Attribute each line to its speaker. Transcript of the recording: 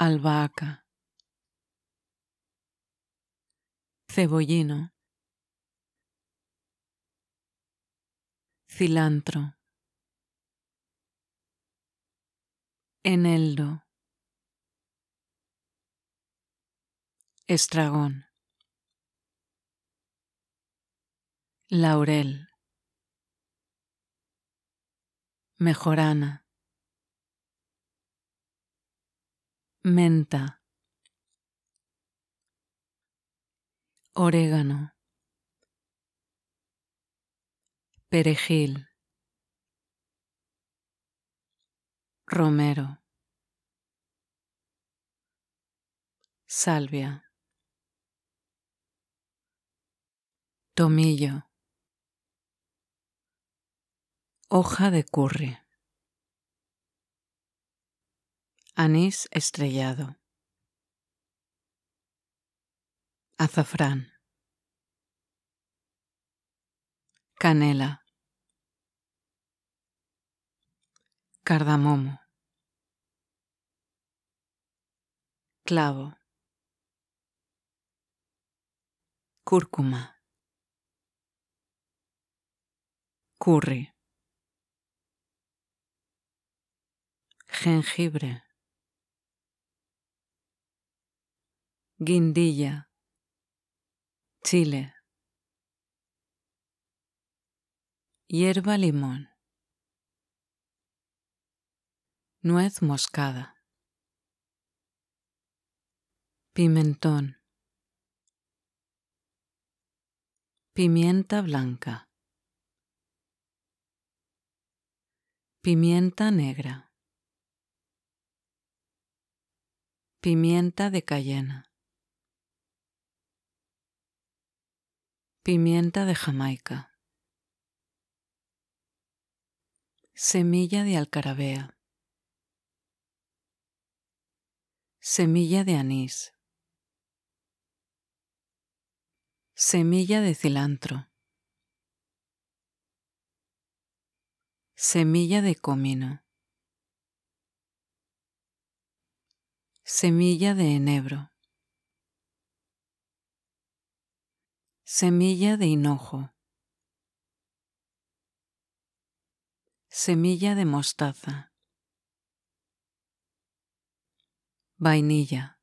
Speaker 1: albahaca, cebollino, cilantro, eneldo, estragón, laurel, mejorana, menta, orégano, perejil, romero, salvia, tomillo, hoja de curry. Anís estrellado. Azafrán. Canela. Cardamomo. Clavo. Cúrcuma. Curry. Jengibre. Guindilla, Chile. Hierba limón. Nuez moscada. Pimentón. Pimienta blanca. Pimienta negra. Pimienta de cayena. Pimienta de Jamaica. Semilla de alcarabea. Semilla de anís. Semilla de cilantro. Semilla de comino. Semilla de enebro. Semilla de hinojo. Semilla de mostaza. Vainilla.